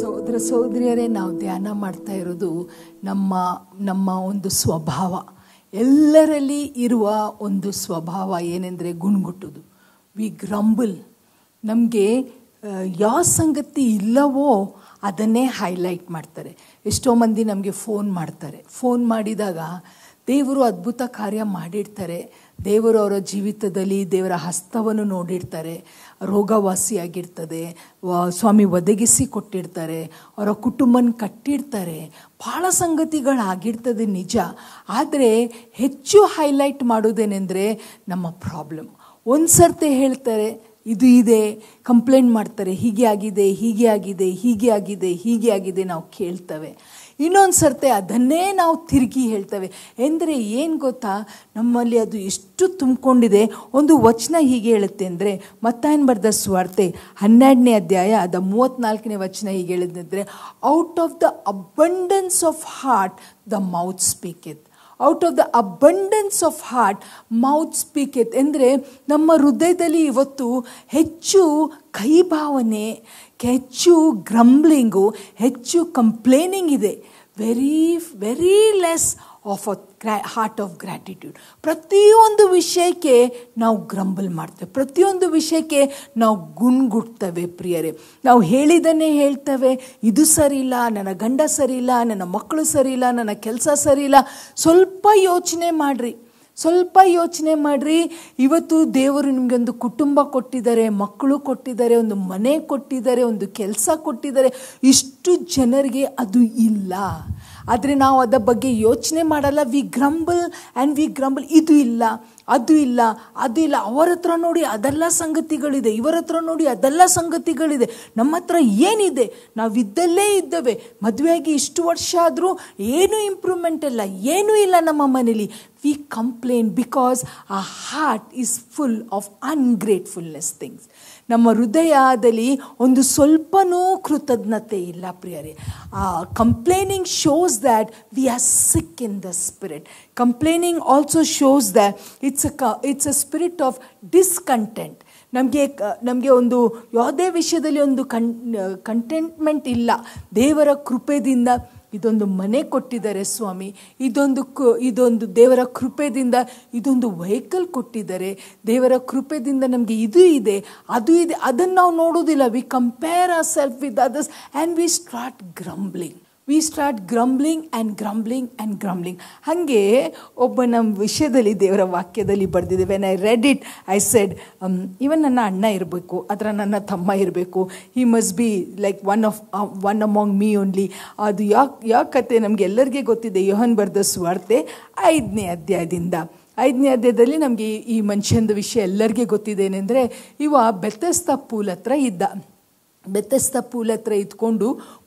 ಸಹೋದರ ಸಹೋದರಿಯರೇ ನಾವು ಧ್ಯಾನ ಮಾಡ್ತಾ ಇರೋದು ನಮ್ಮ ನಮ್ಮ ಒಂದು ಸ್ವಭಾವ ಎಲ್ಲರಲ್ಲಿ ಇರುವ ಒಂದು ಸ್ವಭಾವ ಏನೆಂದರೆ ಗುಣಗುಟ್ಟುದು ವಿ ಗ್ರಂಬಲ್ ನಮಗೆ ಯಾವ ಸಂಗತಿ ಇಲ್ಲವೋ ಅದನ್ನೇ ಹೈಲೈಟ್ ಮಾಡ್ತಾರೆ ಎಷ್ಟೋ ಮಂದಿ ನಮಗೆ ಫೋನ್ ಮಾಡ್ತಾರೆ ಫೋನ್ ಮಾಡಿದಾಗ ದೇವರು ಅದ್ಭುತ ಕಾರ್ಯ ಮಾಡಿರ್ತಾರೆ ದೇವರು ಅವರ ಜೀವಿತದಲ್ಲಿ ದೇವರ ಹಸ್ತವನ್ನು ನೋಡಿರ್ತಾರೆ ರೋಗವಾಸಿಯಾಗಿರ್ತದೆ ಸ್ವಾಮಿ ಒದಗಿಸಿ ಕೊಟ್ಟಿರ್ತಾರೆ ಅವರ ಕುಟುಂಬನ ಕಟ್ಟಿರ್ತಾರೆ ಭಾಳ ಸಂಗತಿಗಳಾಗಿರ್ತದೆ ನಿಜ ಆದರೆ ಹೆಚ್ಚು ಹೈಲೈಟ್ ಮಾಡೋದೇನೆಂದರೆ ನಮ್ಮ ಪ್ರಾಬ್ಲಮ್ ಒಂದು ಸರ್ತೆ ಹೇಳ್ತಾರೆ ಇದು ಇದೆ ಕಂಪ್ಲೇಂಟ್ ಮಾಡ್ತಾರೆ ಹೀಗೆ ಆಗಿದೆ ಹೀಗೆ ಆಗಿದೆ ಹೀಗೆ ಆಗಿದೆ ಹೀಗೆ ಆಗಿದೆ ನಾವು ಕೇಳ್ತವೆ ಇನ್ನೊಂದು ಸರ್ತೆ ಅದನ್ನೇ ನಾವು ತಿರುಗಿ ಹೇಳ್ತೇವೆ ಎಂದರೆ ಏನು ಗೊತ್ತಾ ನಮ್ಮಲ್ಲಿ ಅದು ಎಷ್ಟು ತುಂಬಿಕೊಂಡಿದೆ ಒಂದು ವಚನ ಹೀಗೆ ಹೇಳುತ್ತೆ ಅಂದರೆ ಮತ್ತಾಯನ್ ಬರೆದ ಸ್ವಾರ್ತೆ ಹನ್ನೆರಡನೇ ಅಧ್ಯಾಯ ಅದ ಮೂವತ್ತ್ನಾಲ್ಕನೇ ವಚನ ಹೀಗೆ ಹೇಳಿದ್ರೆ out of the abundance of heart the mouth speaketh out of the abundance of heart mouth speaketh ಎಂದರೆ ನಮ್ಮ ಹೃದಯದಲ್ಲಿ ಇವತ್ತು ಹೆಚ್ಚು ಕೈಭಾವನೆ ಹೆಚ್ಚು ಗ್ರಂಬ್ಲಿಂಗು ಹೆಚ್ಚು ಕಂಪ್ಲೇನಿಂಗ್ ಇದೆ very very less of a heart of gratitude ಪ್ರತಿಯೊಂದು ವಿಷಯಕ್ಕೆ ನಾವು ಗ್ರಂಬಲ್ ಮಾಡ್ತೇವೆ ಪ್ರತಿಯೊಂದು ವಿಷಯಕ್ಕೆ ನಾವು ಗುಣ್ಗುಡ್ತೇವೆ ಪ್ರಿಯರೇ ನಾವು ಹೇಳಿದನ್ನೇ ಹೇಳ್ತೇವೆ ಇದು ಸರಿ ಇಲ್ಲ ನನ್ನ ಗಂಡ ಸರಿಯಿಲ್ಲ ನನ್ನ ಮಕ್ಕಳು ಸರಿ ಇಲ್ಲ ನನ್ನ ಕೆಲಸ ಸರಿ ಇಲ್ಲ ಸ್ವಲ್ಪ ಯೋಚನೆ ಮಾಡಿರಿ ಸ್ವಲ್ಪ ಯೋಚನೆ ಮಾಡಿರಿ ಇವತ್ತು ದೇವರು ನಿಮಗೊಂದು ಕುಟುಂಬ ಕೊಟ್ಟಿದ್ದಾರೆ ಮಕ್ಕಳು ಕೊಟ್ಟಿದ್ದಾರೆ ಒಂದು ಮನೆ ಕೊಟ್ಟಿದ್ದಾರೆ ಒಂದು ಕೆಲಸ ಕೊಟ್ಟಿದ್ದಾರೆ ಇಷ್ಟು ಜನರಿಗೆ ಅದು ಇಲ್ಲ ಆದರೆ ನಾವು ಅದರ ಬಗ್ಗೆ ಯೋಚನೆ ಮಾಡಲ್ಲ we grumble and we grumble ಇದು ಇಲ್ಲ ಅದು ಇಲ್ಲ ಅದು ಇಲ್ಲ ಅವರ ಹತ್ರ ನೋಡಿ ಅದೆಲ್ಲ ಸಂಗತಿಗಳಿದೆ ಇವರ ಹತ್ರ ನೋಡಿ ಅದೆಲ್ಲ ಸಂಗತಿಗಳಿದೆ ನಮ್ಮ ಹತ್ರ ಏನಿದೆ ನಾವಿದ್ದಲ್ಲೇ ಇದ್ದೇವೆ ಮದುವೆಯಾಗಿ ಇಷ್ಟು ವರ್ಷ ಆದರೂ ಏನೂ ಇಂಪ್ರೂವ್ಮೆಂಟ್ ಇಲ್ಲ ಏನೂ ಇಲ್ಲ ನಮ್ಮ ಮನೇಲಿ we complain because our heart is full of ungratefulness things ನಮ್ಮ ಹೃದಯದಲ್ಲಿ ಒಂದು ಸ್ವಲ್ಪನೂ ಕೃತಜ್ಞತೆ ಇಲ್ಲ ಪ್ರಿಯರೇ complaining shows that we are sick in the spirit complaining also shows that it's a ಕ it's a spirit of discontent ನಮಗೆ ನಮಗೆ ಒಂದು ಯಾವುದೇ ವಿಷಯದಲ್ಲಿ ಒಂದು ಕಂ ಕಂಟೆಂಟ್ಮೆಂಟ್ ಇಲ್ಲ ದೇವರ ಕೃಪೆಯಿಂದ ಇದೊಂದು ಮನೆ ಕೊಟ್ಟಿದ್ದಾರೆ ಸ್ವಾಮಿ ಇದೊಂದು ಇದೊಂದು ದೇವರ ಕೃಪೆಯಿಂದ ಇದೊಂದು ವೆಹಿಕಲ್ ಕೊಟ್ಟಿದ್ದಾರೆ ದೇವರ ಕೃಪೆಯಿಂದ ನಮಗೆ ಇದು ಇದೆ ಅದು ಇದೆ ಅದನ್ನು ನಾವು ನೋಡೋದಿಲ್ಲ we compare our self with others and we start grumbling we start grumbling and grumbling and grumbling ಹಾಗೆ ಒಬ್ಬ ನಮ್ಮ ವಿಷಯದಲ್ಲಿ ದೇವರ ವಾಕ್ಯದಲ್ಲಿ ಬರೆದಿದೆ when I read it I said even ನನ್ನ ಅಣ್ಣ ಇರಬೇಕು ಅದರ ನನ್ನ ತಮ್ಮ ಇರಬೇಕು he must be like one of one among me only ಅದು ಯಾಕೆ ಯಾವ ಕತೆ ನಮಗೆಲ್ಲರಿಗೆ ಗೊತ್ತಿದೆ ಯೋಹನ್ ಬರೆದ ಸ್ವಾರ್ತೆ ಐದನೇ ಅಧ್ಯಾಯದಿಂದ ಐದನೇ ಅಧ್ಯಾಯದಲ್ಲಿ ನಮಗೆ ಈ ಮನುಷ್ಯನದ ವಿಷಯ ಎಲ್ಲರಿಗೆ ಗೊತ್ತಿದೆ ಏನೆಂದರೆ ಇವ ಬೆತ್ತಸ್ತ ಪೂಲ್ ಹತ್ರ ಇದ್ದ ಬೆತ್ತಸ್ತ ಪೂಲ್ ಹತ್ರ ಇದ್ಕೊಂಡು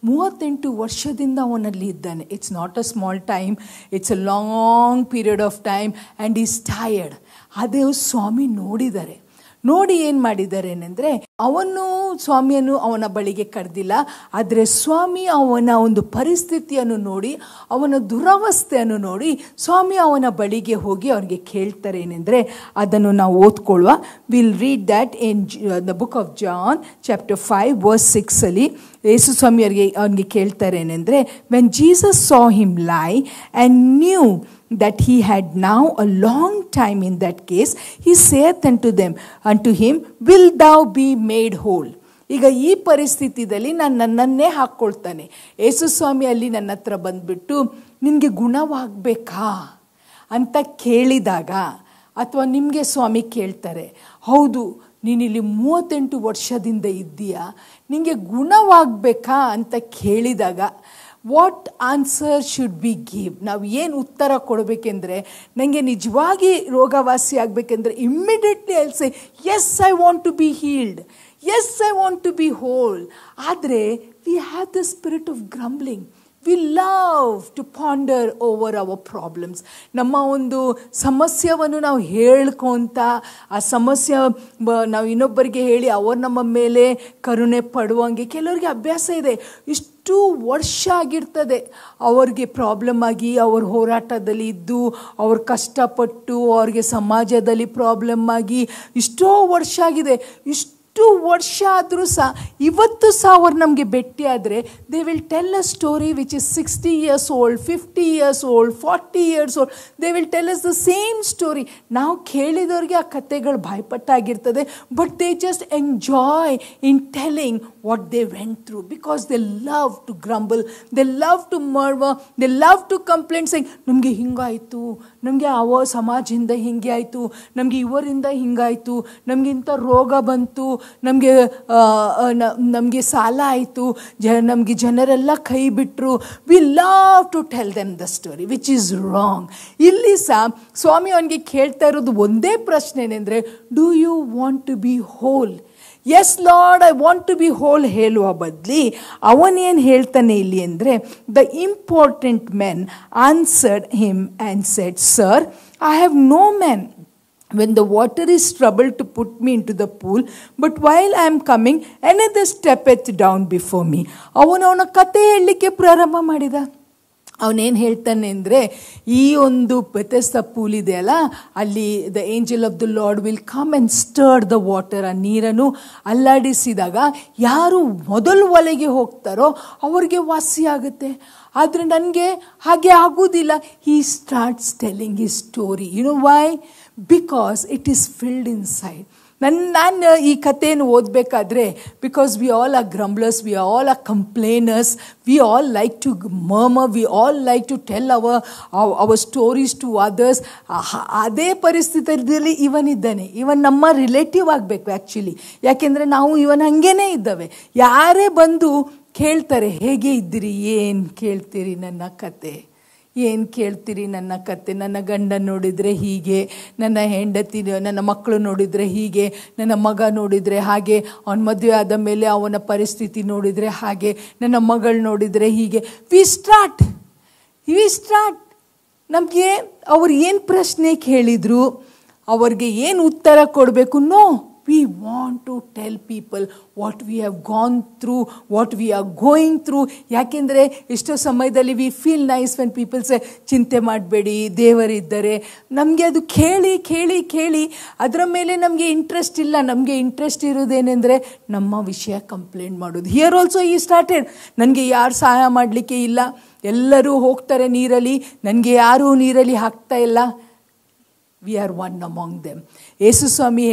ಮೂವತ್ತೆಂಟು ವರ್ಷದಿಂದ ಅವನಲ್ಲಿ ಇದ್ದಾನೆ it's not a small time it's a long period of time and is tired ಅದೇ ಸ್ವಾಮಿ ನೋಡಿದ್ದಾರೆ ನೋಡಿ ಏನು ಏನೆಂದರೆ ಅವನು ಸ್ವಾಮಿಯನ್ನು ಅವನ ಬಳಿಗೆ ಕರೆದಿಲ್ಲ ಆದರೆ ಸ್ವಾಮಿ ಅವನ ಒಂದು ಪರಿಸ್ಥಿತಿಯನ್ನು ನೋಡಿ ಅವನ ದುರವಸ್ಥೆಯನ್ನು ನೋಡಿ ಸ್ವಾಮಿ ಅವನ ಬಳಿಗೆ ಹೋಗಿ ಅವನಿಗೆ ಕೇಳ್ತಾರೆ ಏನೆಂದರೆ ಅದನ್ನು ನಾವು ಓದ್ಕೊಳ್ಳುವ will read that in the book of John chapter five verse ಸಿಕ್ಸಲ್ಲಿ ಯೇಸು ಸ್ವಾಮಿಯವರಿಗೆ ಅವನಿಗೆ ಕೇಳ್ತಾರೆ ಏನೆಂದರೆ when Jesus saw him lie and knew that he had now a long time in that case, he saith unto them, unto him, Will thou be made whole? ಈಗ ಈ ಪರಿಸ್ಥಿತಿಯಲ್ಲಿ ನಾನು ನನ್ನನ್ನೇ ಹಾಕ್ಕೊಳ್ತಾನೆ ಯೇಸು ಸ್ವಾಮಿ ಅಲ್ಲಿ ನನ್ನ ಹತ್ರ ಬಂದುಬಿಟ್ಟು ನಿನಗೆ ಗುಣವಾಗಬೇಕಾ ಅಂತ ಕೇಳಿದಾಗ ಅಥವಾ ನಿಮಗೆ ಸ್ವಾಮಿ ಕೇಳ್ತಾರೆ ಹೌದು ನೀನಿಲ್ಲಿ ಮೂವತ್ತೆಂಟು ವರ್ಷದಿಂದ ಇದ್ದೀಯಾ ನಿನಗೆ ಗುಣವಾಗಬೇಕಾ ಅಂತ ಕೇಳಿದಾಗ what answer should be give ನಾವು ಏನು ಉತ್ತರ ಕೊಡಬೇಕೆಂದರೆ ನನಗೆ ನಿಜವಾಗಿ ರೋಗವಾಸಿ ಆಗಬೇಕೆಂದರೆ ಇಮ್ಮಿಡಿಯೇಟ್ಲಿ ಅಲ್ಸೆ yes I want to be healed yes I want to be whole ಆದರೆ we have the spirit of grumbling we love to ponder over our problems ನಮ್ಮ ಒಂದು ಸಮಸ್ಯೆಯನ್ನು ನಾವು ಹೇಳ್ಕೊತ ಆ ಸಮಸ್ಯೆ ಬ ನಾವು ಇನ್ನೊಬ್ಬರಿಗೆ ಹೇಳಿ ಅವರು ನಮ್ಮ ಮೇಲೆ ಕರುಣೆ ಪಡುವಂಗೆ ಕೆಲವರಿಗೆ ಅಭ್ಯಾಸ ಇದೆ ಇಷ್ಟು ಎಷ್ಟು ವರ್ಷ ಆಗಿರ್ತದೆ ಅವ್ರಿಗೆ ಪ್ರಾಬ್ಲಮ್ ಆಗಿ ಅವ್ರ ಹೋರಾಟದಲ್ಲಿ ಇದ್ದು ಅವ್ರು ಕಷ್ಟಪಟ್ಟು ಅವ್ರಿಗೆ ಸಮಾಜದಲ್ಲಿ ಪ್ರಾಬ್ಲಮ್ ಆಗಿ ಇಷ್ಟೋ ವರ್ಷ ಆಗಿದೆ ಇಷ್ಟು ಎಷ್ಟು ವರ್ಷ ಆದರೂ ಸಹ ಇವತ್ತು ಸಹ ಅವ್ರು ನಮಗೆ ಭೇಟಿಯಾದರೆ they will tell a story which is sixty years old fifty years old forty years old they will tell us the same story ನಾವು ಕೇಳಿದವ್ರಿಗೆ ಆ ಕಥೆಗಳು ಭಯಪಟ್ಟಾಗಿರ್ತದೆ but they just enjoy in telling what they went through because they love to grumble they love to murmur they love to complaint ಸೆಂಗ್ ನಮಗೆ ಹಿಂಗಾಯಿತು ನಮಗೆ ಅವ ಸಮಾಜದಿಂದ ಹಿಂಗೆ ಆಯಿತು ನಮಗೆ ಇವರಿಂದ ಹಿಂಗಾಯಿತು ನಮಗಿಂಥ ರೋಗ ಬಂತು ನಮಗೆ ನಮಗೆ ಸಾಲ ಆಯಿತು ಜ ನಮಗೆ ಜನರೆಲ್ಲ ಕೈ ಬಿಟ್ಟರು we love to tell them the story which is wrong ಇಲ್ಲಿ ಸಹ ಸ್ವಾಮಿ ಅವನಿಗೆ ಕೇಳ್ತಾ ಇರೋದು ಒಂದೇ ಪ್ರಶ್ನೆ ಏನೆಂದರೆ do you want to be whole yes Lord I want to be whole ಹೇಳುವ ಬದಲಿ ಅವನೇನು ಹೇಳ್ತಾನೆ ಇಲ್ಲಿ ಅಂದರೆ the important men answered him and said sir I have no man when the water is troubled to put me into the pool, but while I am coming, another steppeth down before me. ಅವನು ಅವನ ಕತೆ ಹೇಳಲಿಕ್ಕೆ ಪ್ರಾರಂಭ ಮಾಡಿದ ಅವನೇನು ಹೇಳ್ತಾನೆ ಅಂದರೆ ಈ ಒಂದು ಬೆತೆಸ್ತ ಪೂಲ್ ಇದೆ ಅಲ್ಲ ಅಲ್ಲಿ the angel of the Lord will come and stirred the water ಆ ನೀರನ್ನು ಅಲ್ಲಾಡಿಸಿದಾಗ ಯಾರು ಮೊದಲು ಒಲೆಗೆ ಹೋಗ್ತಾರೋ ಅವ್ರಿಗೆ ವಾಸಿಯಾಗುತ್ತೆ ಆದರೆ ನನಗೆ ಹಾಗೆ ಆಗೋದಿಲ್ಲ ಈ ಸ್ಟಾರ್ಟ್ಸ್ ಟೆಲ್ಲಿಂಗ್ ಈ story you know why because it is filled ಇನ್ ಸೈಡ್ ನನ್ನ ನಾನು ಈ ಕಥೆಯನ್ನು ಓದಬೇಕಾದ್ರೆ because we all are grumblers we all are complainers we all like to ಮಮ we all like to tell our our stories to others ಅದೇ ಪರಿಸ್ಥಿತಿಯಲ್ಲಿ ಇವನ್ ಇದ್ದಾನೆ ಇವನ್ ನಮ್ಮ ರಿಲೇಟಿವ್ ಆಗಬೇಕು ಆ್ಯಕ್ಚುಲಿ ಯಾಕೆಂದರೆ ನಾವು ಇವನ್ ಹಾಗೇನೇ ಇದ್ದಾವೆ ಯಾರೇ ಬಂದು ಕೇಳ್ತಾರೆ ಹೇಗೆ ಇದ್ದೀರಿ ಏನು ಕೇಳ್ತೀರಿ ನನ್ನ ಕತೆ ಏನು ಕೇಳ್ತೀರಿ ನನ್ನ ಕತೆ ನನ್ನ ಗಂಡ ನೋಡಿದರೆ ಹೀಗೆ ನನ್ನ ಹೆಂಡತಿ ನನ್ನ ಮಕ್ಕಳು ನೋಡಿದರೆ ಹೀಗೆ ನನ್ನ ಮಗ ನೋಡಿದರೆ ಹಾಗೆ ಅವನ ಮದುವೆ ಆದ ಮೇಲೆ ಅವನ ಪರಿಸ್ಥಿತಿ ನೋಡಿದರೆ ಹಾಗೆ ನನ್ನ ಮಗಳು ನೋಡಿದರೆ ಹೀಗೆ ವಿ ಸ್ಟಾರ್ಟ್ ವಿ ಸ್ಟಾರ್ಟ್ ನಮಗೆ ಅವ್ರು ಏನು ಪ್ರಶ್ನೆ ಕೇಳಿದರು ಅವ್ರಿಗೆ ಏನು ಉತ್ತರ ಕೊಡಬೇಕು no We want to tell people what we have gone through what we are going through. ಯಾಕೆಂದರೆ ಎಷ್ಟೋ ಸಮಯದಲ್ಲಿ we feel nice when peoples ಚಿಂತೆ ಮಾಡಬೇಡಿ ದೇವರಿದ್ದರೆ ನಮಗೆ ಅದು ಕೇಳಿ ಕೇಳಿ ಕೇಳಿ ಅದರ ಮೇಲೆ ನಮಗೆ ಇಂಟ್ರೆಸ್ಟ್ ಇಲ್ಲ ನಮಗೆ ಇಂಟ್ರೆಸ್ಟ್ ಇರೋದೇನೆಂದರೆ ನಮ್ಮ ವಿಷಯ ಕಂಪ್ಲೇಂಟ್ ಮಾಡೋದು ಹಿಯರ್ ಆಲ್ಸೋ ಈ ಸ್ಟಾರ್ಟೆಡ್ ನನಗೆ ಯಾರು ಸಹಾಯ ಮಾಡಲಿಕ್ಕೆ ಇಲ್ಲ ಎಲ್ಲರೂ ಹೋಗ್ತಾರೆ ನೀರಲ್ಲಿ ನನಗೆ ಯಾರೂ ನೀರಲ್ಲಿ ಹಾಕ್ತಾ ಇಲ್ಲ we are one among them Yesu ಸ್ವಾಮಿ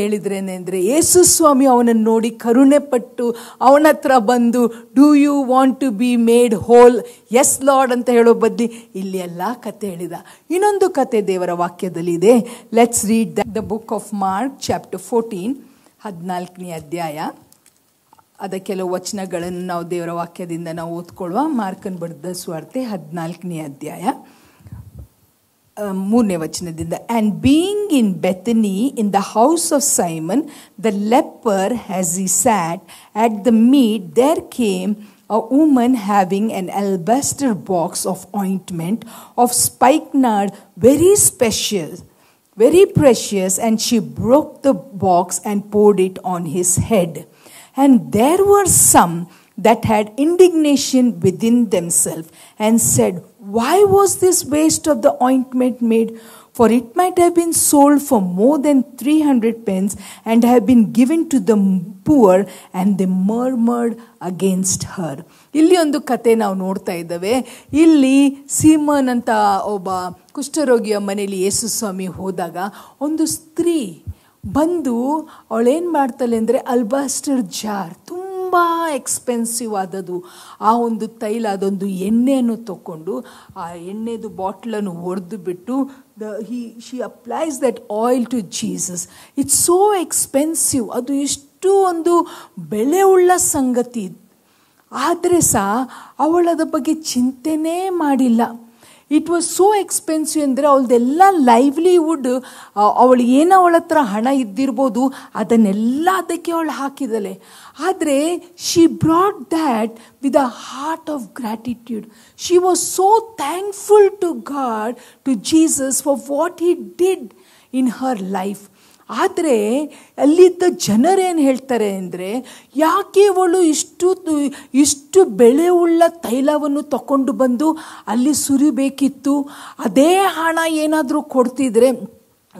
ಅಂದರೆ ಯೇಸು ಸ್ವಾಮಿ ಅವನನ್ನು ನೋಡಿ ಕರುಣೆ ಪಟ್ಟು ಅವನ ಹತ್ರ ಬಂದು do you want to be made whole yes Lord ಅಂತ ಹೇಳೋ ಬದಲಿ ಇಲ್ಲಿ ಎಲ್ಲ ಕತೆ ಹೇಳಿದ ಇನ್ನೊಂದು ಕತೆ ದೇವರ ವಾಕ್ಯದಲ್ಲಿ ಇದೆ let's read the book of Mark chapter fourteen ಹದಿನಾಲ್ಕನೇ ಅಧ್ಯಾಯ ಅದ ಕೆಲವು ವಚನಗಳನ್ನು ನಾವು ದೇವರ ವಾಕ್ಯದಿಂದ ನಾವು ಓದ್ಕೊಳ್ಳುವ ಮಾರ್ಕನ್ ಬಡ್ದ ಸ್ವಾರ್ಥೆ ಹದಿನಾಲ್ಕನೇ ಅಧ್ಯಾಯ And being in Bethany, in the house of Simon, the leper, as he sat at the meat, there came a woman having an alabaster box of ointment of spikenard, very special, very precious, and she broke the box and poured it on his head. And there were some that had indignation within themselves and said, Why was this waste of the ointment made? For it might have been sold for more than 300 pence and have been given to the poor, and they murmured her. Illi ಇಲ್ಲಿ ಒಂದು ಕತೆ ನಾವು ನೋಡ್ತಾ ಇದ್ದೇವೆ ಇಲ್ಲಿ semen ಅಂತ ಒಬ್ಬ ಕುಷ್ಠರೋಗಿಯ ಮನೆಯಲ್ಲಿ ಯೇಸುಸ್ವಾಮಿ ಹೋದಾಗ ಒಂದು ಸ್ತ್ರೀ ಬಂದು ಅವಳೇನು ಮಾಡ್ತಾಳೆ ಅಂದರೆ ಅಲ್ಬಾಸ್ಟರ್ ಜಾರ್ ತುಂಬ ತುಂಬ ಎಕ್ಸ್ಪೆನ್ಸಿವ್ ಆದದು ಆ ಒಂದು ತೈಲ ಅದೊಂದು ಎಣ್ಣೆಯನ್ನು ತಗೊಂಡು ಆ ಎಣ್ಣೆದು ಬಾಟ್ಲನ್ನು ಒಡೆದು ಬಿಟ್ಟು the he she applies that oil to Jesus it's so expensive ಅದು ಎಷ್ಟು ಒಂದು ಬೆಲೆ ಉಳ್ಳ ಸಂಗತಿ ಆದರೆ ಸಹ ಅವಳದ ಬಗ್ಗೆ ಚಿಂತೆನೇ ಮಾಡಿಲ್ಲ ಇಟ್ ವಾಸ್ ಸೋ ಎಕ್ಸ್ಪೆನ್ಸಿವ್ ಅಂದರೆ ಅವಳದೆಲ್ಲ ಲೈವ್ಲಿವುಡ್ ಅವಳು ಏನೋ ಅವಳ ಹತ್ರ ಹಣ ಇದ್ದಿರ್ಬೋದು ಅದನ್ನೆಲ್ಲ ಅದಕ್ಕೆ ಅವಳು ಹಾಕಿದ್ದಾಳೆ ಆದರೆ she brought that with a heart of gratitude she was so thankful to God to Jesus for what he did in her life ಆದರೆ ಅಲ್ಲಿದ್ದ ಜನರೇನು ಹೇಳ್ತಾರೆ ಅಂದರೆ ಯಾಕೆ ಅವಳು ಇಷ್ಟು ಇಷ್ಟು ಬೆಳೆ ಉಳ್ಳ ತೈಲವನ್ನು ತಗೊಂಡು ಬಂದು ಅಲ್ಲಿ ಸುರಿಬೇಕಿತ್ತು ಅದೇ ಹಣ ಏನಾದರೂ ಕೊಡ್ತಿದ್ರೆ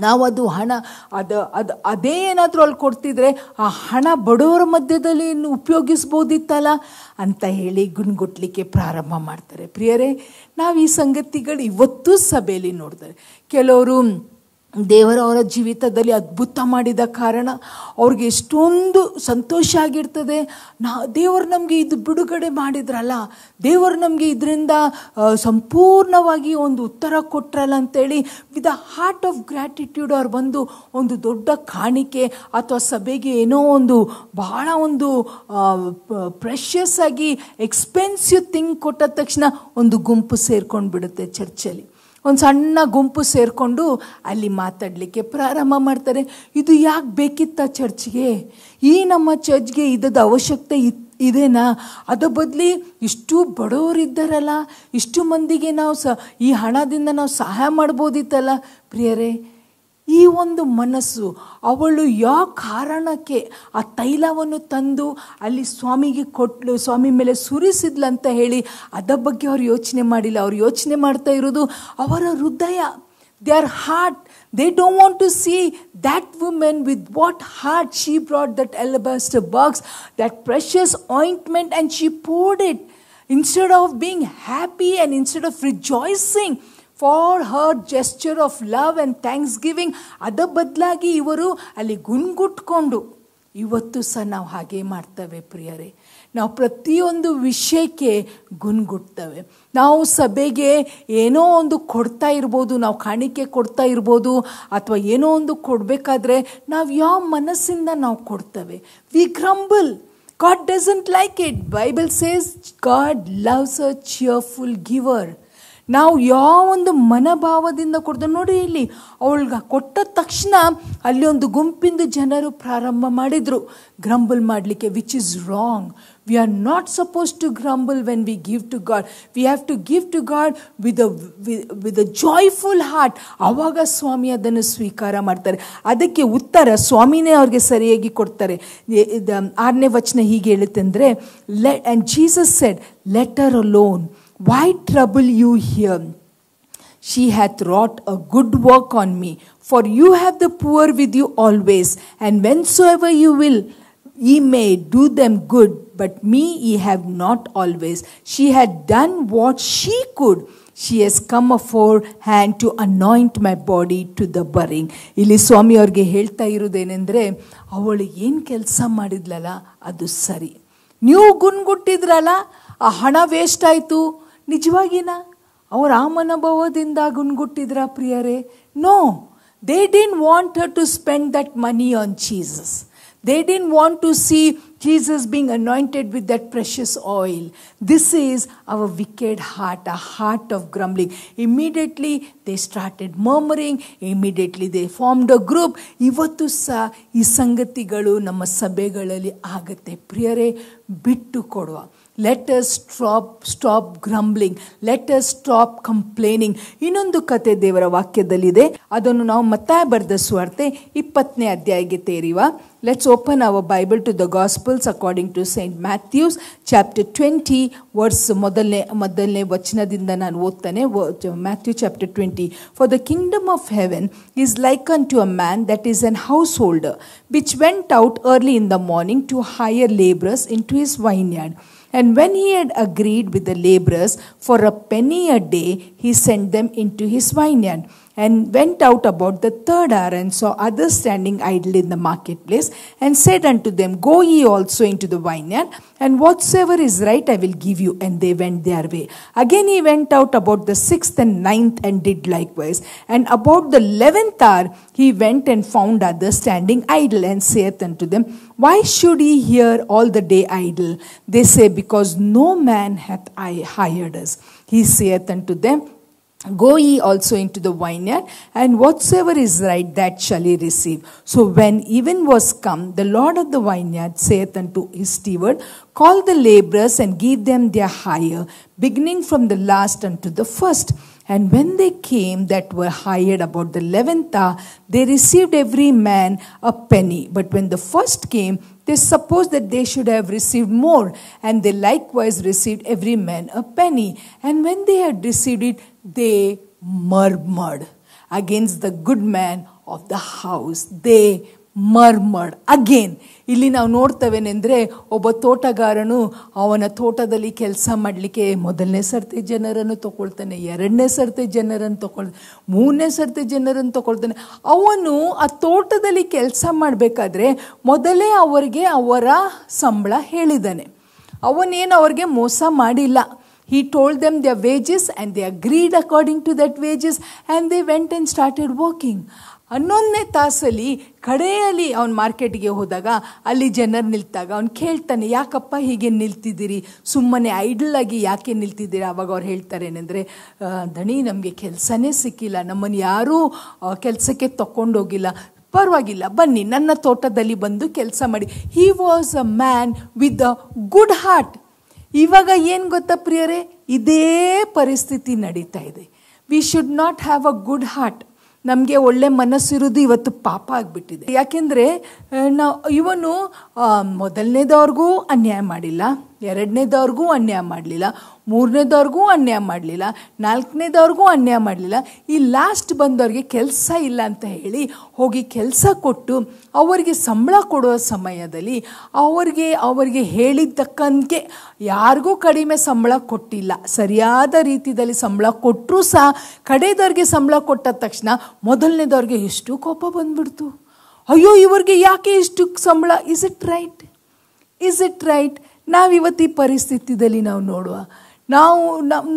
ನಾವು ಅದು ಹಣ ಅದು ಅದು ಅದೇ ಏನಾದರೂ ಅಲ್ಲಿ ಕೊಡ್ತಿದ್ರೆ ಆ ಹಣ ಬಡವರ ಮಧ್ಯದಲ್ಲಿ ಇನ್ನು ಉಪಯೋಗಿಸ್ಬೋದಿತ್ತಲ್ಲ ಅಂತ ಹೇಳಿ ಗುಣ್ಗುಟ್ಲಿಕ್ಕೆ ಪ್ರಾರಂಭ ಮಾಡ್ತಾರೆ ಪ್ರಿಯರೇ ನಾವು ಈ ಸಂಗತಿಗಳು ಇವತ್ತೂ ಸಭೆಯಲ್ಲಿ ನೋಡ್ತಾರೆ ಕೆಲವರು ದೇವರು ಅವರ ಜೀವಿತದಲ್ಲಿ ಅದ್ಭುತ ಮಾಡಿದ ಕಾರಣ ಅವ್ರಿಗೆ ಎಷ್ಟೊಂದು ಸಂತೋಷ ಆಗಿರ್ತದೆ ನಾ ದೇವರು ನಮಗೆ ಇದು ಬಿಡುಗಡೆ ಮಾಡಿದ್ರಲ್ಲ ದೇವರು ನಮಗೆ ಇದರಿಂದ ಸಂಪೂರ್ಣವಾಗಿ ಒಂದು ಉತ್ತರ ಕೊಟ್ರಲ್ಲ ಅಂತೇಳಿ with a heart of gratitude ಅವ್ರು ಬಂದು ಒಂದು ದೊಡ್ಡ ಕಾಣಿಕೆ ಅಥವಾ ಸಭೆಗೆ ಏನೋ ಒಂದು ಬಹಳ ಒಂದು ಪ್ರೆಷಸ್ ಆಗಿ ಎಕ್ಸ್ಪೆನ್ಸಿವ್ ಥಿಂಗ್ ಕೊಟ್ಟ ತಕ್ಷಣ ಒಂದು ಗುಂಪು ಸೇರ್ಕೊಂಡು ಬಿಡುತ್ತೆ ಚರ್ಚಲ್ಲಿ ಒಂದು ಸಣ್ಣ ಗುಂಪು ಸೇರಿಕೊಂಡು ಅಲ್ಲಿ ಮಾತಾಡಲಿಕ್ಕೆ ಪ್ರಾರಂಭ ಮಾಡ್ತಾರೆ ಇದು ಯಾಕೆ ಬೇಕಿತ್ತ ಚರ್ಚ್ಗೆ ಈ ನಮ್ಮ ಚರ್ಚ್ಗೆ ಇದದ ಅವಶ್ಯಕತೆ ಇತ್ತು ಇದೇನಾ ಅದ ಬದಲಿ ಇಷ್ಟು ಬಡವರಿದ್ದಾರಲ್ಲ ಇಷ್ಟು ಮಂದಿಗೆ ನಾವು ಸ ಈ ಹಣದಿಂದ ನಾವು ಸಹಾಯ ಮಾಡ್ಬೋದಿತ್ತಲ್ಲ ಪ್ರಿಯರೇ ಈ ಒಂದು ಮನಸ್ಸು ಅವಳು ಯಾವ ಕಾರಣಕ್ಕೆ ಆ ತೈಲವನ್ನು ತಂದು ಅಲ್ಲಿ ಸ್ವಾಮಿಗೆ ಕೊಟ್ಟಲು ಸ್ವಾಮಿ ಮೇಲೆ ಸುರಿಸಿದ್ಲು ಅಂತ ಹೇಳಿ ಅದರ ಬಗ್ಗೆ ಅವರು ಯೋಚನೆ ಮಾಡಿಲ್ಲ ಅವರು ಯೋಚನೆ ಮಾಡ್ತಾ ಇರೋದು ಅವರ ಹೃದಯ they are heart they don't want to see that woman with what heart she brought that alabaster box that precious ointment and she poured it instead of being happy and instead of rejoicing for her gesture of love and thanks giving ಅದರ ಬದಲಾಗಿ ಇವರು ಅಲ್ಲಿ ಗುಣ್ಗುಟ್ಕೊಂಡು ಇವತ್ತು ಸಹ ನಾವು ಹಾಗೆ ಮಾಡ್ತೇವೆ ಪ್ರಿಯರೇ ನಾವು ಪ್ರತಿಯೊಂದು ವಿಷಯಕ್ಕೆ ಗುನ್ಗುಟ್ತವೆ ನಾವು ಸಭೆಗೆ ಏನೋ ಒಂದು ಕೊಡ್ತಾ ಇರ್ಬೋದು ನಾವು ಕಾಣಿಕೆ ಕೊಡ್ತಾ ಇರ್ಬೋದು ಅಥವಾ ಏನೋ ಒಂದು ಕೊಡಬೇಕಾದ್ರೆ ನಾವು ಯಾವ ಮನಸ್ಸಿಂದ ನಾವು ಕೊಡ್ತೇವೆ we grumble God doesn't like it Bible says God loves a cheerful giver ನಾವು ಯಾವ ಒಂದು ಮನೋಭಾವದಿಂದ ಕೊಡ್ದು ನೋಡಿ ಇಲ್ಲಿ ಅವಳಿಗೆ ಕೊಟ್ಟ ತಕ್ಷಣ ಅಲ್ಲಿ ಒಂದು ಗುಂಪಿಂದ ಜನರು ಪ್ರಾರಂಭ ಮಾಡಿದರು ಗ್ರಂಬಲ್ ಮಾಡಲಿಕ್ಕೆ which is wrong we are not suppose to grumble when we give to God we have to give to God with with a joyful heart ಆವಾಗ ಸ್ವಾಮಿ ಅದನ್ನು ಸ್ವೀಕಾರ ಮಾಡ್ತಾರೆ ಅದಕ್ಕೆ ಉತ್ತರ ಸ್ವಾಮಿನೇ ಅವ್ರಿಗೆ ಸರಿಯಾಗಿ ಕೊಡ್ತಾರೆ ಆರನೇ ವಚನ ಹೀಗೆ ಹೇಳುತ್ತೆ ಅಂದರೆ ಲೆ and Jesus said let her alone Why trouble you here? She hath wrought a good work on me. For you have the poor with you always, and whensoever you will, ye may do them good, but me ye have not always. She had done what she could. She has come aforehand to anoint my body to the burying. ಇಲ್ಲಿ ಸ್ವಾಮಿ ಅವ್ರಿಗೆ ಹೇಳ್ತಾ ಇರೋದೇನೆಂದರೆ ಅವಳು ಏನು ಕೆಲಸ ಮಾಡಿದ್ಲಲ್ಲ ಅದು ಸರಿ ನೀವು ಗುಣ್ಗುಟ್ಟಿದ್ರಲ್ಲ ಆ ಹಣ ವೇಸ್ಟ್ ಆಯಿತು ನಿಜವಾಗಿನ ಅವ್ರ ಆ ಮನೋಭಾವದಿಂದ ಗುಣ್ಗುಟ್ಟಿದ್ರ ಪ್ರಿಯರೇ no they didn't want her to spend that money on Jesus they didn't want to see Jesus being anointed with that precious oil. This is our wicked heart, a heart of grumbling. Immediately they started murmuring, immediately they formed a group. ಇವತ್ತು ಸಹ ಈ ಸಂಗತಿಗಳು ನಮ್ಮ ಸಭೆಗಳಲ್ಲಿ ಆಗುತ್ತೆ ಪ್ರಿಯರೇ ಬಿಟ್ಟು ಕೊಡುವ let us stop, stop grumbling. Let us stop complaining. ಇನ್ನೊಂದು ಕತೆ ದೇವರ ವಾಕ್ಯದಲ್ಲಿದೆ ಅದನ್ನು ನಾವು ಮತ್ತಾಯ ಬರೆದ ಸ್ವಾರ್ತೆ ಇಪ್ಪತ್ತನೇ ಅಧ್ಯಾಯಕ್ಕೆ ತೇರಿವ Let's open our Bible to the Gospels according to St. Matthew's chapter 20, verse ಮೊದಲನೇ ಮೊದಲನೇ ವಚನದಿಂದ ನಾನು ಓದ್ತಾನೆ Matthew chapter twenty for the kingdom of heaven is like unto a man that is an householder which went out early in the morning to hire labourers into his vineyard and when he had agreed with the laborers for a penny a day, he sent them into his vineyard and went out about the third hour and saw others standing idle in the marketplace and said unto them, Go ye also into the vineyard, and whatsoever is right I will give you. And they went their way. Again he went out about the sixth and ninth and did likewise. And about the eleventh hour he went and found others standing idle and saith unto them, Why should ye here all the day idle? They say, Because no man hath hired us. He saith unto them, Go ye also into the vineyard, and whatsoever is right, that shall ye receive. So when even was come, the Lord of the vineyard saith unto his steward, Call the laborers and give them their hire, beginning from the last unto the first. And when they came that were hired about the eleventh hour, they received every man a penny. But when the first came, they supposed that they should have received more, and they likewise received every man a penny. And when they had received it, they murmured against the good man of the house. They murmured again ಇಲ್ಲಿ ನಾವು ನೋಡ್ತೇವೆನೆಂದರೆ ಒಬ್ಬ ತೋಟಗಾರನು ಅವನ ತೋಟದಲ್ಲಿ ಕೆಲಸ ಮಾಡಲಿಕ್ಕೆ ಮೊದಲನೇ ಸರ್ತಿ ಜನರನ್ನು ತಗೊಳ್ತಾನೆ ಎರಡನೇ ಸರ್ತಿ ಜನರನ್ನು ತಗೊಳ್ತಾನೆ ಮೂರನೇ ಸರ್ತಿ ಜನರನ್ನು ತಗೊಳ್ತಾನೆ ಅವನು ಆ ತೋಟದಲ್ಲಿ ಕೆಲಸ ಮಾಡಬೇಕಾದ್ರೆ ಮೊದಲೇ ಅವರಿಗೆ ಅವರ ಸಂಬಳ ಹೇಳಿದ್ದಾನೆ ಅವನೇನು ಅವ್ರಿಗೆ ಮೋಸ ಮಾಡಿಲ್ಲ he told them their wages and they agreed according to that wages and they went and started working ಹನ್ನೊಂದನೇ ತಾಸಲ್ಲಿ ಕಡೆಯಲ್ಲಿ ಅವನು ಮಾರ್ಕೆಟ್ಗೆ ಹೋದಾಗ ಅಲ್ಲಿ ಜನರು ನಿಲ್ತಾಗ ಅವ್ನು ಕೇಳ್ತಾನೆ ಯಾಕಪ್ಪ ಹೀಗೆ ನಿಲ್ತಿದ್ದೀರಿ ಸುಮ್ಮನೆ ಐಡಲ್ ಆಗಿ ಯಾಕೆ ನಿಲ್ತಿದ್ದೀರಿ ಅವಾಗ ಅವ್ರು ಹೇಳ್ತಾರೆ ಏನಂದರೆ ದಣಿ ನಮಗೆ ಕೆಲಸನೇ ಸಿಕ್ಕಿಲ್ಲ ನಮ್ಮನ್ನು ಯಾರೂ ಕೆಲಸಕ್ಕೆ ತಗೊಂಡೋಗಿಲ್ಲ ಪರವಾಗಿಲ್ಲ ಬನ್ನಿ ನನ್ನ ತೋಟದಲ್ಲಿ ಬಂದು ಕೆಲಸ ಮಾಡಿ he was a man with a good heart ಇವಾಗ ಏನು ಗೊತ್ತಾ ಪ್ರಿಯರೇ ಇದೇ ಪರಿಸ್ಥಿತಿ ನಡೀತಾ ಇದೆ we should not have a good heart ನಮಗೆ ಒಳ್ಳೆ ಮನಸ್ಸಿರೋದು ಇವತ್ತು ಪಾಪ ಆಗಿಬಿಟ್ಟಿದೆ ಯಾಕೆಂದರೆ ನಾವು ಇವನು ಮೊದಲನೇದವ್ರಿಗೂ ಅನ್ಯಾಯ ಮಾಡಿಲ್ಲ ಎರಡನೇದವ್ರಿಗೂ ಅನ್ಯಾಯ ಮಾಡಲಿಲ್ಲ ಮೂರನೇದವ್ರಿಗೂ ಅನ್ಯಾಯ ಮಾಡಲಿಲ್ಲ ನಾಲ್ಕನೇದವ್ರಿಗೂ ಅನ್ಯಾಯ ಮಾಡಲಿಲ್ಲ ಈ ಲಾಸ್ಟ್ ಬಂದವ್ರಿಗೆ ಕೆಲಸ ಇಲ್ಲ ಅಂತ ಹೇಳಿ ಹೋಗಿ ಕೆಲಸ ಕೊಟ್ಟು ಅವರಿಗೆ ಸಂಬಳ ಕೊಡುವ ಸಮಯದಲ್ಲಿ ಅವರಿಗೆ ಅವರಿಗೆ ಹೇಳಿದ್ದಕ್ಕಂಗೆ ಯಾರಿಗೂ ಕಡಿಮೆ ಸಂಬಳ ಕೊಟ್ಟಿಲ್ಲ ಸರಿಯಾದ ರೀತಿಯಲ್ಲಿ ಸಂಬಳ ಕೊಟ್ಟರೂ ಸಹ ಕಡೆಯದವ್ರಿಗೆ ಸಂಬಳ ಕೊಟ್ಟ ತಕ್ಷಣ ಮೊದಲನೇದವ್ರಿಗೆ ಎಷ್ಟು ಕೋಪ ಬಂದ್ಬಿಡ್ತು ಅಯ್ಯೋ ಇವ್ರಿಗೆ ಯಾಕೆ ಇಷ್ಟು ಸಂಬಳ is it right is it right ನಾವಿವತ್ತು ಈ ಪರಿಸ್ಥಿತಿಯಲ್ಲಿ ನಾವು ನೋಡುವ ನಾವು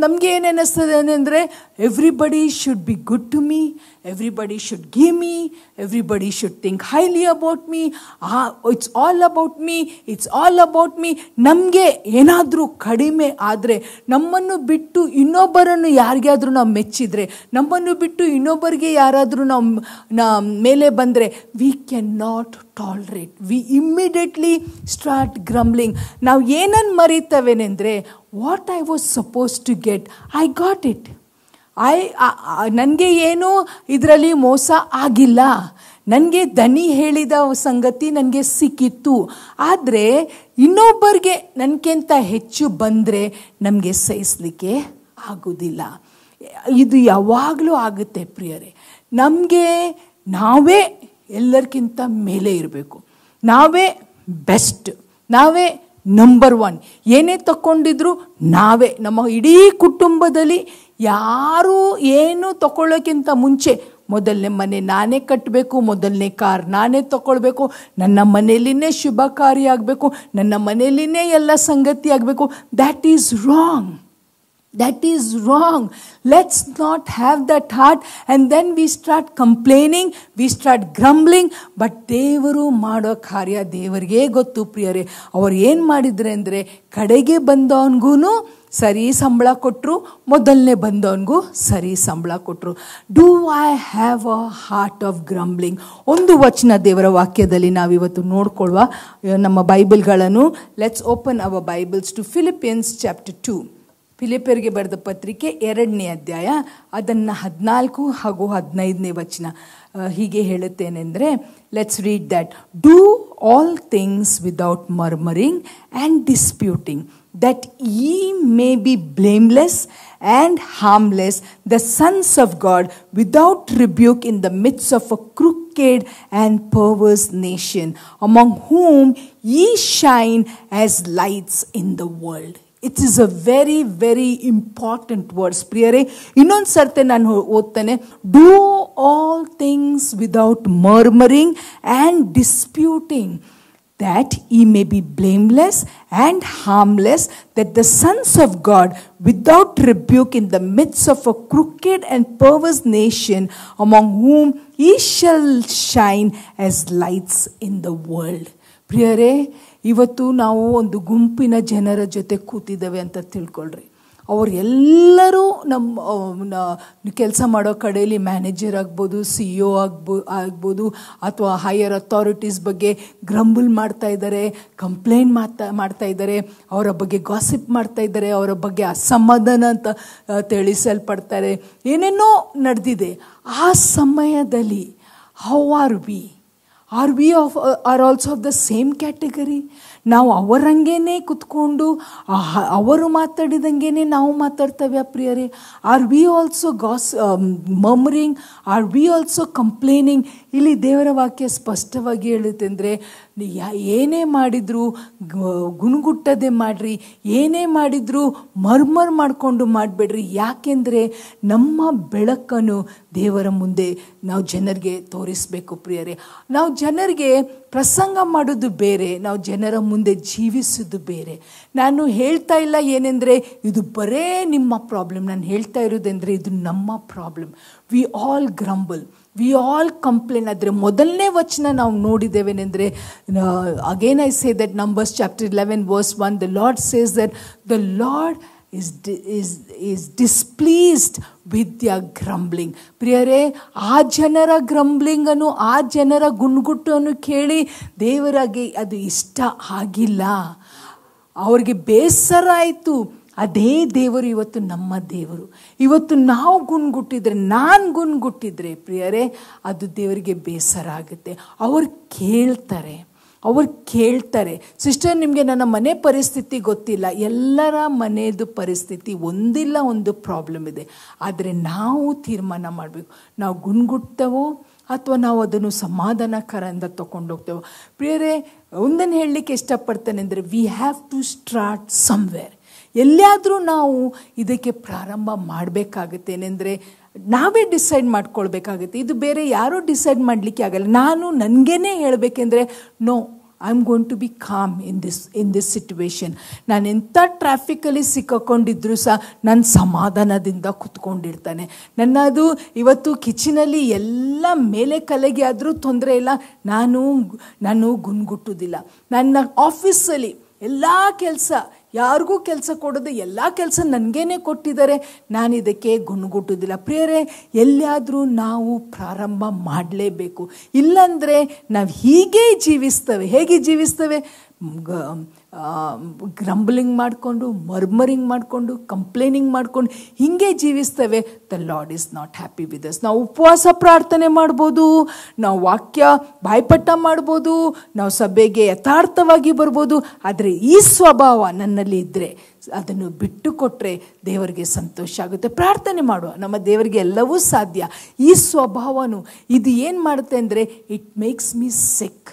ನಮ್ಗೆ ಏನು ಅನ್ನಿಸ್ತದೆ ಅಂದರೆ Everybody should be good to me. Everybody should give me. Everybody should think highly about me. Ah, it's all about me. It's all about me. ನಮಗೆ ಏನಾದರೂ ಕಡಿಮೆ ಆದರೆ ನಮ್ಮನ್ನು ಬಿಟ್ಟು ಇನ್ನೊಬ್ಬರನ್ನು ಯಾರಿಗಾದರೂ ನಾವು ಮೆಚ್ಚಿದರೆ ನಮ್ಮನ್ನು ಬಿಟ್ಟು ಇನ್ನೊಬ್ಬರಿಗೆ ಯಾರಾದರೂ ನಾವು ಮೇಲೆ ಬಂದರೆ we can not tolerate we immediately start grumbling ನಾವು ಏನನ್ನು ಮರಿತವೇನೆಂದರೆ what I was suppose to get I got it I ನನಗೆ ಏನೂ ಇದರಲ್ಲಿ ಮೋಸ ಆಗಿಲ್ಲ ನನಗೆ ದನಿ ಹೇಳಿದ ಸಂಗತಿ ನನಗೆ ಸಿಕ್ಕಿತ್ತು ಆದರೆ ಇನ್ನೊಬ್ಬರಿಗೆ ನನಗಿಂತ ಹೆಚ್ಚು ಬಂದರೆ ನಮಗೆ ಸಹಿಸಲಿಕ್ಕೆ ಆಗೋದಿಲ್ಲ ಇದು ಯಾವಾಗಲೂ ಆಗುತ್ತೆ ಪ್ರಿಯರೇ ನಮಗೆ ನಾವೇ ಎಲ್ಲರಿಗಿಂತ ಮೇಲೆ ಇರಬೇಕು ನಾವೇ ಬೆಸ್ಟ್ ನಾವೇ ನಂಬರ್ ಒನ್ ಏನೇ ತಗೊಂಡಿದ್ರು ನಾವೇ ನಮ್ಮ ಇಡೀ ಕುಟುಂಬದಲ್ಲಿ ಯಾರು ಏನು ತಗೊಳ್ಳೋಕ್ಕಿಂತ ಮುಂಚೆ ಮೊದಲನೇ ಮನೆ ನಾನೇ ಕಟ್ಟಬೇಕು ಮೊದಲನೇ ಕಾರ್ ನಾನೇ ತಗೊಳ್ಬೇಕು ನನ್ನ ಮನೆಯಲ್ಲಿನೇ ಶುಭ ಕಾರ್ಯ ಆಗಬೇಕು ನನ್ನ ಮನೆಯಲ್ಲಿನೇ ಎಲ್ಲ ಸಂಗತಿ ಆಗಬೇಕು that is wrong that is wrong let's not have that heart and then we start complaining we start grumbling but ದೇವರು ಮಾಡೋ ಕಾರ್ಯ ದೇವರಿಗೇ ಗೊತ್ತು ಪ್ರಿಯರೇ ಅವ್ರು ಏನು ಮಾಡಿದರೆ ಅಂದರೆ ಕಡೆಗೆ ಬಂದವನಿಗೂ ಸರಿ ಸಂಬಳ ಕೊಟ್ಟರು ಮೊದಲನೇ ಬಂದವನಿಗೂ ಸರಿ ಸಂಬಳ ಕೊಟ್ಟರು do I have a heart of grumbling ಒಂದು ವಚನ ದೇವರ ವಾಕ್ಯದಲ್ಲಿ ನಾವಿವತ್ತು ನೋಡಿಕೊಳ್ಳುವ ನಮ್ಮ ಬೈಬಲ್ಗಳನ್ನು let's open our Bibles to Philippians chapter two ಫಿಲಿಪಿಯರಿಗೆ ಬರೆದ ಪತ್ರಿಕೆ ಎರಡನೇ ಅಧ್ಯಾಯ ಅದನ್ನು ಹದಿನಾಲ್ಕು ಹಾಗೂ ಹದಿನೈದನೇ ವಚನ ಹೀಗೆ ಹೇಳುತ್ತೇನೆಂದರೆ let's read that do all things without murmuring and disputing that ye may be blameless and harmless, the sons of God, without rebuke in the midst of a crooked and perverse nation, among whom ye shine as lights in the world. It is a very, very important verse. Words ಪ್ರಿಯರೇ ಇನ್ನೊಂದು ಸರ್ತೆ ನಾನು ಓದ್ತೇನೆ do all things without murmuring and disputing that he may be blameless and harmless, that the sons of God, without rebuke in the midst of a crooked and perverse nation, among whom he shall shine as lights in the world. Prayer, ಇವತ್ತು ನಾವು ಒಂದು ಗುಂಪಿನ ಜನರ ಜೊತೆ ಕೂತಿದ್ದೇವೆ ಅಂತ ತಿಳ್ಕೊಳ್ರಿ ಎಲ್ಲರೂ ನಮ್ಮ ಕೆಲಸ ಮಾಡೋ ಕಡೆಯಲ್ಲಿ ಮ್ಯಾನೇಜರ್ ಆಗ್ಬೋದು ಸಿ ಇ ಒ ಆಗ್ಬೋ ಆಗ್ಬೋದು ಅಥವಾ ಹೈಯರ್ ಅಥಾರಿಟೀಸ್ ಬಗ್ಗೆ ಗ್ರಂಬಲ್ ಮಾಡ್ತಾ ಇದ್ದಾರೆ ಕಂಪ್ಲೇಂಟ್ ಮಾಡ್ತಾ ಮಾಡ್ತಾ ಇದ್ದಾರೆ ಅವರ ಬಗ್ಗೆ ಗಾಸಿಪ್ ಮಾಡ್ತಾ ಇದ್ದಾರೆ ಅವರ ಬಗ್ಗೆ ಅಸಮಾಧಾನ ಅಂತ ತಿಳಿಸಲ್ಪಡ್ತಾರೆ ಏನೇನೋ ನಡೆದಿದೆ ಆ ಸಮಯದಲ್ಲಿ how are we are we of are also of the same category ನಾವು ಅವರಂಗೇನೆ ಕುತ್ಕೊಂಡು ಅವರು ಮಾತಾಡಿದಂಗೆ ನಾವು ಮಾತಾಡ್ತೇವೆ ಪ್ರಿಯರೇ ಆರ್ ವಿ ಆಲ್ಸೋ ಗಾಸ್ murmuring are we also complaining ಇಲ್ಲಿ ದೇವರ ವಾಕ್ಯ ಸ್ಪಷ್ಟವಾಗಿ ಹೇಳುತ್ತೆ ಅಂದರೆ ಏನೇ ಮಾಡಿದರೂ ಗುಣಗುಟ್ಟದೆ ಮಾಡಿರಿ ಏನೇ ಮಾಡಿದರೂ ಮರ್ಮರ್ ಮಾಡಿಕೊಂಡು ಮಾಡಬೇಡ್ರಿ ಯಾಕೆಂದರೆ ನಮ್ಮ ಬೆಳಕನ್ನು ದೇವರ ಮುಂದೆ ನಾವು ಜನರಿಗೆ ತೋರಿಸಬೇಕು ಪ್ರಿಯರೇ ನಾವು ಜನರಿಗೆ ಪ್ರಸಂಗ ಮಾಡೋದು ಬೇರೆ ನಾವು ಜನರ ಮುಂದೆ ಜೀವಿಸೋದು ಬೇರೆ ನಾನು ಹೇಳ್ತಾ ಇಲ್ಲ ಏನೆಂದರೆ ಇದು ಬರೇ ನಿಮ್ಮ ಪ್ರಾಬ್ಲಮ್ ನಾನು ಹೇಳ್ತಾ ಇರೋದೆಂದರೆ ಇದು ನಮ್ಮ problem we all grumble we all complain ಆದರೆ ಮೊದಲನೇ ವಚನ ನಾವು ನೋಡಿದ್ದೇವೆನೆಂದರೆ again I say that Numbers chapter eleven verse one the Lord says that the Lord is is is displeased with their grumbling. ಪ್ರಿಯರೇ ಆ ಜನರ ಗ್ರಂಬ್ಲಿಂಗನ್ನು ಆ ಜನರ ಅನ್ನು ಕೇಳಿ ದೇವರಾಗಿ ಅದು ಇಷ್ಟ ಆಗಿಲ್ಲ ಅವರಿಗೆ ಬೇಸರ ಆಯಿತು ಅದೇ ದೇವರು ಇವತ್ತು ನಮ್ಮ ದೇವರು ಇವತ್ತು ನಾವು ಗುಣ್ಗುಟ್ಟಿದ್ರೆ ನಾನು ಗುಣ್ಗುಟ್ಟಿದ್ರೆ ಪ್ರಿಯರೇ ಅದು ದೇವರಿಗೆ ಬೇಸರ ಆಗುತ್ತೆ ಅವ್ರು ಕೇಳ್ತಾರೆ ಅವ್ರು ಕೇಳ್ತಾರೆ ಸಿಸ್ಟರ್ ನಿಮಗೆ ನನ್ನ ಮನೆ ಪರಿಸ್ಥಿತಿ ಗೊತ್ತಿಲ್ಲ ಎಲ್ಲರ ಮನೆಯದು ಪರಿಸ್ಥಿತಿ ಒಂದಿಲ್ಲ ಒಂದು ಪ್ರಾಬ್ಲಮ್ ಇದೆ ಆದರೆ ನಾವು ತೀರ್ಮಾನ ಮಾಡಬೇಕು ನಾವು ಗುಣ್ಗುಟ್ತವೋ ಅಥವಾ ನಾವು ಅದನ್ನು ಸಮಾಧಾನಕರಿಂದ ತೊಗೊಂಡೋಗ್ತೇವೋ ಪ್ರಿಯರೇ ಒಂದನ್ನು ಹೇಳಲಿಕ್ಕೆ ಇಷ್ಟಪಡ್ತೇನೆ ಅಂದರೆ we have to start somewhere ಎಲ್ಲಿಯಾದರೂ ನಾವು ಇದಕ್ಕೆ ಪ್ರಾರಂಭ ಮಾಡಬೇಕಾಗುತ್ತೆ ಏನೆಂದರೆ ನಾವೇ ಡಿಸೈಡ್ ಮಾಡ್ಕೊಳ್ಬೇಕಾಗುತ್ತೆ ಇದು ಬೇರೆ ಯಾರೂ ಡಿಸೈಡ್ ಮಾಡಲಿಕ್ಕೆ ಆಗಲ್ಲ ನಾನು ನನಗೇನೆ ಹೇಳಬೇಕೆಂದ್ರೆ no I am going to be calm in this in this situation ನಾನು ಎಂಥ ಟ್ರಾಫಿಕಲ್ಲಿ ಸಿಕ್ಕಾಕೊಂಡಿದ್ರು ಸಹ ನಾನು ಸಮಾಧಾನದಿಂದ ಕುತ್ಕೊಂಡಿರ್ತಾನೆ ನನ್ನದು ಇವತ್ತು ಕಿಚನಲ್ಲಿ ಎಲ್ಲ ಮೇಲೆ ಕಲೆಗೆ ಆದರೂ ತೊಂದರೆ ಇಲ್ಲ ನಾನು ನಾನು ಗುನ್ಗುಟ್ಟುವುದಿಲ್ಲ ನನ್ನ ಆಫೀಸಲ್ಲಿ ಎಲ್ಲ ಕೆಲಸ ಯಾರಿಗೂ ಕೆಲಸ ಕೊಡೋದು ಎಲ್ಲ ಕೆಲಸ ನನಗೇನೆ ಕೊಟ್ಟಿದ್ದಾರೆ ನಾನು ಇದಕ್ಕೆ ಗುಣಗುಟ್ಟೋದಿಲ್ಲ ಪ್ರಿಯರೇ ಎಲ್ಲಿಯಾದರೂ ನಾವು ಪ್ರಾರಂಭ ಮಾಡಲೇಬೇಕು ಇಲ್ಲಾಂದರೆ ನಾವು ಹೀಗೆ ಜೀವಿಸ್ತೇವೆ ಹೇಗೆ ಜೀವಿಸ್ತವೆ ಗ್ರಂಬ್ಲಿಂಗ್ ಮಾಡಿಕೊಂಡು ಮರ್ಮರಿಂಗ್ ಮಾಡಿಕೊಂಡು ಕಂಪ್ಲೇನಿಂಗ್ ಮಾಡಿಕೊಂಡು ಹೀಗೆ ಜೀವಿಸ್ತೇವೆ the Lord is not happy with us ನಾವು ಉಪವಾಸ ಪ್ರಾರ್ಥನೆ ಮಾಡ್ಬೋದು ನಾವು ವಾಕ್ಯ ಬಾಯ್ಪಟ್ಟ ಮಾಡ್ಬೋದು ನಾವು ಸಭೆಗೆ ಯಥಾರ್ಥವಾಗಿ ಬರ್ಬೋದು ಆದರೆ ಈ ಸ್ವಭಾವ ನನ್ನಲ್ಲಿ ಇದ್ದರೆ ಅದನ್ನು ಬಿಟ್ಟು ಕೊಟ್ಟರೆ ದೇವರಿಗೆ ಸಂತೋಷ ಆಗುತ್ತೆ ಪ್ರಾರ್ಥನೆ ಮಾಡುವ ನಮ್ಮ ದೇವರಿಗೆ ಎಲ್ಲವೂ ಸಾಧ್ಯ ಈ ಸ್ವಭಾವನು ಇದು ಏನು ಮಾಡುತ್ತೆ ಅಂದರೆ it makes me sick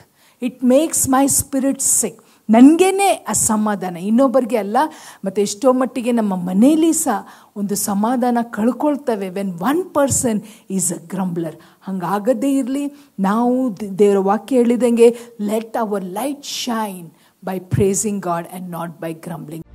it makes my spirit sick ನನಗೇ ಅಸಮಾಧಾನ ಇನ್ನೊಬ್ಬರಿಗೆ ಅಲ್ಲ ಮತ್ತು ಎಷ್ಟೋ ಮಟ್ಟಿಗೆ ನಮ್ಮ ಮನೇಲಿ ಸಹ ಒಂದು ಸಮಾಧಾನ ಕಳ್ಕೊಳ್ತವೆ when one person is a grumbler ಹಂಗಾಗದೇ ಇರಲಿ ನಾವು ದೇವರ ವಾಕ್ಯ ಹೇಳಿದಂಗೆ let our light shine by praising God and not by grumbling